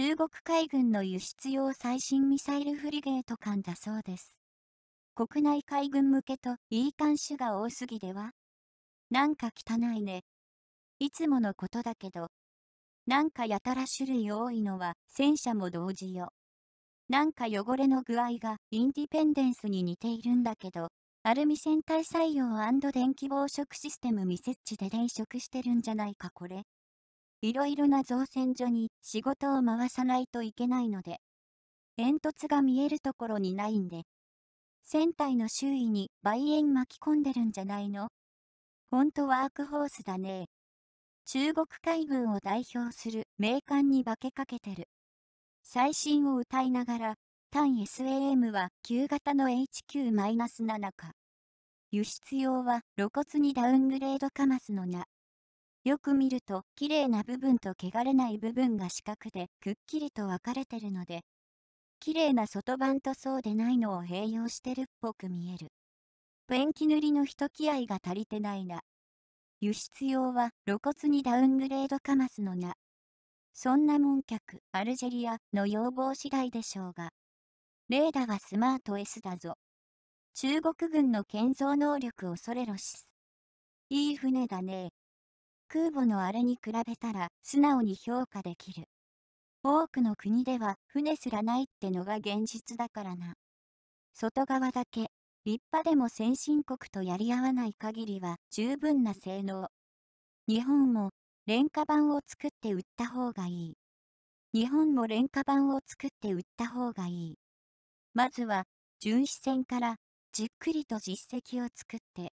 中国海軍の輸出用最新ミサイルフリゲート艦だそうです。国内海軍向けといい艦種が多すぎではなんか汚いね。いつものことだけど。なんかやたら種類多いのは戦車も同時よ。なんか汚れの具合がインディペンデンスに似ているんだけど、アルミ戦隊採用電気防食システム未設置で電飾してるんじゃないかこれ。いろいろな造船所に仕事を回さないといけないので、煙突が見えるところにないんで、船体の周囲に梅煙巻き込んでるんじゃないのほんとワークホースだね。中国海軍を代表する名艦に化けかけてる。最新を歌いながら、単 SAM は旧型の HQ-7 か。輸出用は露骨にダウングレードカマスのな。よく見ると、綺麗な部分と汚れない部分が四角で、くっきりと分かれてるので、綺麗な外板とそうでないのを併用してるっぽく見える。ペンキ塗りの人気合が足りてないな。輸出用は露骨にダウングレードかますのな。そんな門客、アルジェリアの要望次第でしょうが。レーダはスマート S だぞ。中国軍の建造能力恐れろしす。いい船だね空母のあれに比べたら素直に評価できる。多くの国では船すらないってのが現実だからな。外側だけ、立派でも先進国とやり合わない限りは十分な性能。日本も廉価版を作って売った方がいい。日本も廉価版を作って売った方がいい。まずは、巡視船からじっくりと実績を作って。